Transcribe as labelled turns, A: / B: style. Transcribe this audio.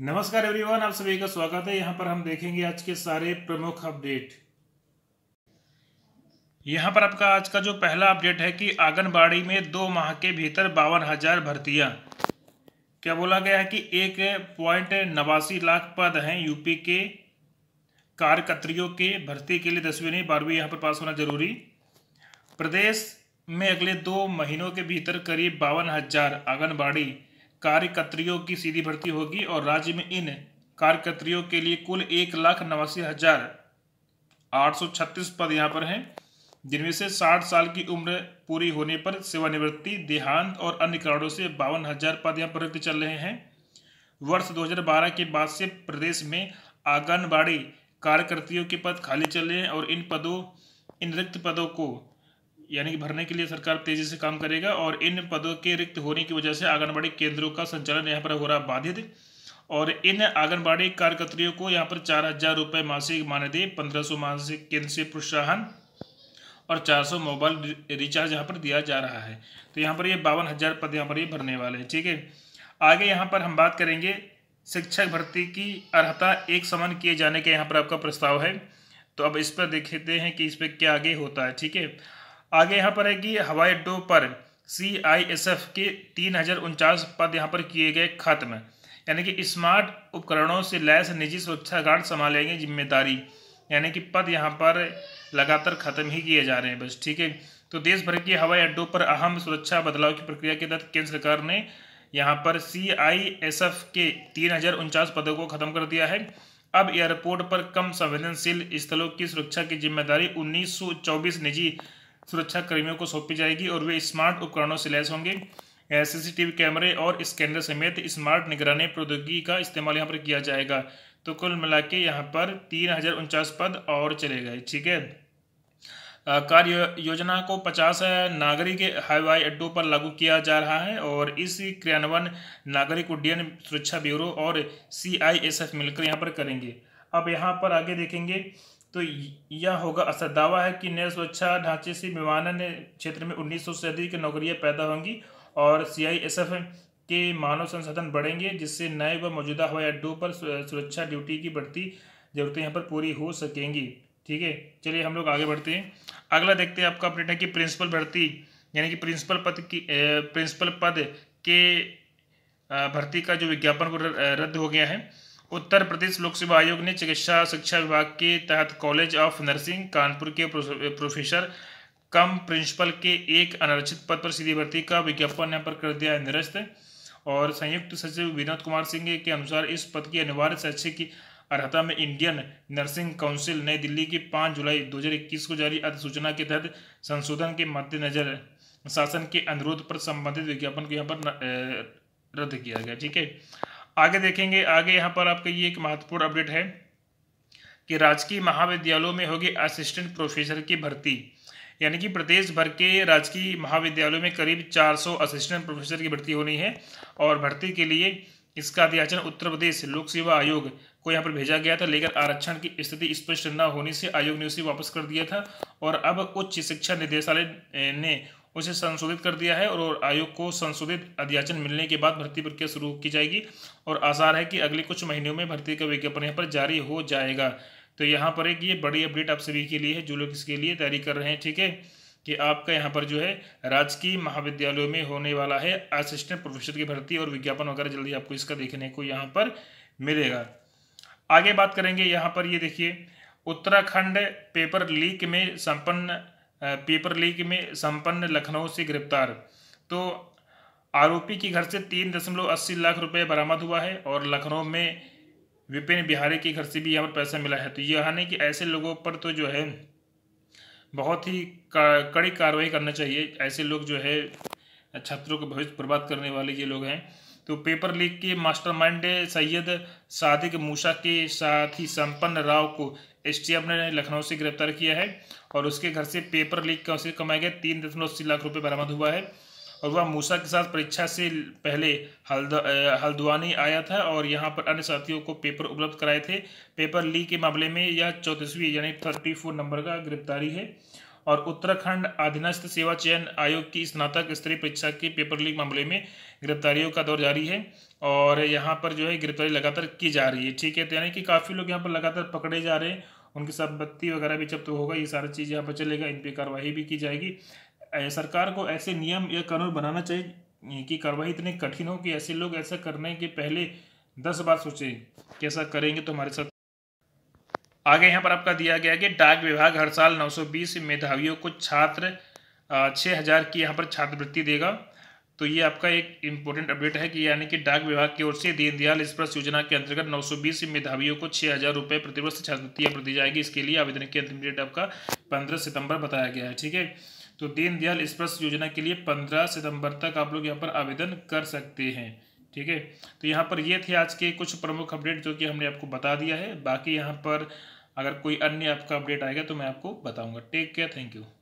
A: नमस्कार एवरीवन आप सभी का स्वागत है यहाँ पर हम देखेंगे आज के सारे प्रमुख अपडेट यहाँ पर आपका आज का जो पहला अपडेट है कि आंगनबाड़ी में दो माह के भीतर बावन हजार भर्तियां क्या बोला गया है कि एक पॉइंट नवासी लाख पद हैं यूपी के कार्यकर्त्रियों के भर्ती के लिए दसवीं नहीं बारहवीं यहाँ पर पास होना जरूरी प्रदेश में अगले दो महीनों के भीतर करीब बावन हजार आंगनबाड़ी कार्यकर्त्रियों की सीधी भर्ती होगी और राज्य में इन कार्यकर्त्रियों के लिए कुल एक लाख नवासी हजार आठ सौ छत्तीस पद यहाँ पर हैं जिनमें से साठ साल की उम्र पूरी होने पर सेवानिवृत्ति देहांत और अन्य कारणों से बावन हजार पद यहाँ पर रिक्त चल रहे हैं वर्ष 2012 के बाद से प्रदेश में आंगनबाड़ी कार्यकर्तियों के पद खाली चल रहे हैं और इन पदों इन रिक्त पदों को यानी कि भरने के लिए सरकार तेजी से काम करेगा और इन पदों के रिक्त होने की वजह से आंगनबाड़ी केंद्रों का संचालन यहाँ पर हो रहा बाधित और इन आंगनबाड़ी कार्यकर्तियों को यहाँ पर चार हजार रुपये मासिक मानदेय पंद्रह सौ मासिक केंद्र से प्रोत्साहन और चार सौ मोबाइल रिचार्ज यहाँ पर दिया जा रहा है तो यहाँ पर ये बावन हज़ार पद यहाँ पर ये भरने वाले हैं ठीक है आगे यहाँ पर हम बात करेंगे शिक्षक भर्ती की अर्हता एक समान किए जाने का यहाँ पर आपका प्रस्ताव है तो अब इस पर देखते हैं कि इस पर क्या आगे होता है ठीक है आगे यहाँ पर है कि हवाई अड्डों पर सी आई एस एफ के तीन हज़ार उनचास पद यहाँ पर किए गए खत्म यानी कि स्मार्ट उपकरणों से लैस निजी सुरक्षा गार्ड संभालेंगे जिम्मेदारी यानी कि पद यहाँ पर लगातार खत्म ही किए जा रहे हैं बस ठीक है तो देश भर के हवाई अड्डों पर अहम सुरक्षा बदलाव की प्रक्रिया के तहत केंद्र सरकार ने यहाँ पर सी आई एस एफ के तीन हज़ार उनचास पदों को खत्म कर दिया है अब एयरपोर्ट पर कम संवेदनशील स्थलों की सुरक्षा की जिम्मेदारी उन्नीस सौ चौबीस निजी सुरक्षा कर्मियों को सौंपी जाएगी और वे स्मार्ट उपकरणों से लैस होंगे सीसीटीवी कैमरे और स्कैनर समेत स्मार्ट निगरानी प्रौद्योगिकी का इस्तेमाल यहाँ पर किया जाएगा तो कुल मिला के यहाँ पर तीन हज़ार उनचास पद और चले गए ठीक है कार्य योजना को पचास नागरिक हवाई अड्डों पर लागू किया जा रहा है और इस क्रियान्वयन नागरिक उड्डयन सुरक्षा ब्यूरो और सी आई एस एफ मिलकर यहाँ पर करेंगे अब यहाँ पर आगे देखेंगे तो यह होगा असर दावा है कि नए सुरक्षा ढांचे से विमानन क्षेत्र में 1900 से अधिक नौकरियां पैदा होंगी और सीआईएसएफ के मानव संसाधन बढ़ेंगे जिससे नए व मौजूदा हवाई अड्डों पर सुरक्षा ड्यूटी की बढ़ती ज़रूरतें यहाँ पर पूरी हो सकेंगी ठीक है चलिए हम लोग आगे बढ़ते हैं अगला देखते हैं आपका अपडेट है कि प्रिंसिपल भर्ती यानी कि प्रिंसिपल पद की प्रिंसिपल पद के भर्ती का जो विज्ञापन रद्द हो गया है उत्तर प्रदेश लोक सेवा आयोग ने चिकित्सा शिक्षा विभाग के तहत कॉलेज ऑफ नर्सिंग कानपुर के प्रोफेसर कम प्रिंसिपल के एक अनारक्षित पद पर सीधी भर्ती का विज्ञापन यहाँ पर कर दिया है निरस्त और संयुक्त सचिव विनोद कुमार सिंह के अनुसार इस पद की अनिवार्य शैक्षिक अर्हता में इंडियन नर्सिंग काउंसिल नई दिल्ली की पाँच जुलाई 2021 को जारी अधिसूचना के तहत संशोधन के मद्देनजर शासन के अनुरोध पर संबंधित विज्ञापन को यहाँ पर रद्द किया गया ठीक है आगे देखेंगे आगे यहाँ पर आपका ये एक महत्वपूर्ण अपडेट है कि राजकीय महाविद्यालयों में होगी असिस्टेंट प्रोफेसर की भर्ती यानी कि प्रदेश भर के राजकीय महाविद्यालयों में करीब 400 असिस्टेंट प्रोफेसर की भर्ती होनी है और भर्ती के लिए इसका अध्याचन उत्तर प्रदेश लोक सेवा आयोग को यहाँ पर भेजा गया था लेकिन आरक्षण की स्थिति स्पष्ट न होने से आयोग ने उसे वापस कर दिया था और अब उच्च शिक्षा निदेशालय ने उसे संशोधित कर दिया है और आयोग को संशोधित अध्याचन मिलने के बाद भर्ती प्रक्रिया शुरू की जाएगी और आसार है कि अगले कुछ महीनों में भर्ती का विज्ञापन यहाँ पर जारी हो जाएगा तो यहाँ पर एक ये बड़ी अपडेट आप सभी के लिए है जो लोग इसके लिए तैयारी कर रहे हैं ठीक है कि आपका यहाँ पर जो है राजकीय महाविद्यालयों में होने वाला है असिस्टेंट प्रोफेसर की भर्ती और विज्ञापन वगैरह जल्दी आपको इसका देखने को यहाँ पर मिलेगा आगे बात करेंगे यहाँ पर ये देखिए उत्तराखंड पेपर लीक में संपन्न पेपर लीक में संपन्न लखनऊ से गिरफ्तार तो आरोपी के घर से तीन दशमलव अस्सी लाख रुपए बरामद हुआ है और लखनऊ में विपिन बिहारी के घर से भी यहाँ पर पैसा मिला है तो यह है कि ऐसे लोगों पर तो जो है बहुत ही कड़ी कार्रवाई करना चाहिए ऐसे लोग जो है छात्रों को भविष्य बर्बाद करने वाले ये लोग हैं तो पेपर लीक के मास्टरमाइंड सैयद सादिक मूसा के साथ ही संपन्न राव को एस ने लखनऊ से गिरफ्तार किया है और उसके घर से पेपर लीक का उसे कमाए गए तीन दशमलव अस्सी लाख रुपये बरामद हुआ है और वह मूसा के साथ परीक्षा से पहले हल्द हल्द्वानी आया था और यहाँ पर अन्य साथियों को पेपर उपलब्ध कराए थे पेपर लीक के मामले में यह चौंतीसवीं यानी थर्टी फोर नंबर का गिरफ्तारी है और उत्तराखंड अधीनस्थ सेवा चयन आयोग की स्नातक स्तरीय परीक्षा के पेपर लीक मामले में गिरफ्तारियों का दौर जारी है और यहाँ पर जो है गिरफ्तारी लगातार की जा रही है ठीक है तो यानी कि काफ़ी लोग यहाँ पर लगातार पकड़े जा रहे हैं उनकी संपत्ति वगैरह भी जब्त तो होगा ये सारी चीज़ यहाँ पर चलेगा इन पर कार्रवाई भी की जाएगी सरकार को ऐसे नियम या कानून बनाना चाहिए कि कार्रवाई इतनी कठिन हो कि ऐसे लोग ऐसा करने के पहले दस बार सोचें कि ऐसा करेंगे तो हमारे साथ आगे यहाँ पर आपका दिया गया कि डाक विभाग हर साल 920 मेधावियों को छात्र छः हज़ार की यहाँ पर छात्रवृत्ति देगा तो ये आपका एक इम्पोर्टेंट अपडेट है कि यानी कि डाक विभाग की ओर से दीनदयाल स्पर्श योजना के अंतर्गत 920 मेधावियों को छः हज़ार रुपये प्रतिवर्ष छात्रवृत्ति दी जाएगी इसके लिए आवेदन की अंतिम डेट आपका पंद्रह सितंबर बताया गया है ठीक है तो दीनदयाल स्पर्श योजना के लिए पंद्रह सितंबर तक आप लोग यहाँ पर आवेदन कर सकते हैं ठीक है तो यहाँ पर ये थे आज के कुछ प्रमुख अपडेट जो कि हमने आपको बता दिया है बाकी यहाँ पर अगर कोई अन्य आपका अपडेट आएगा तो मैं आपको बताऊँगा टेक केयर थैंक यू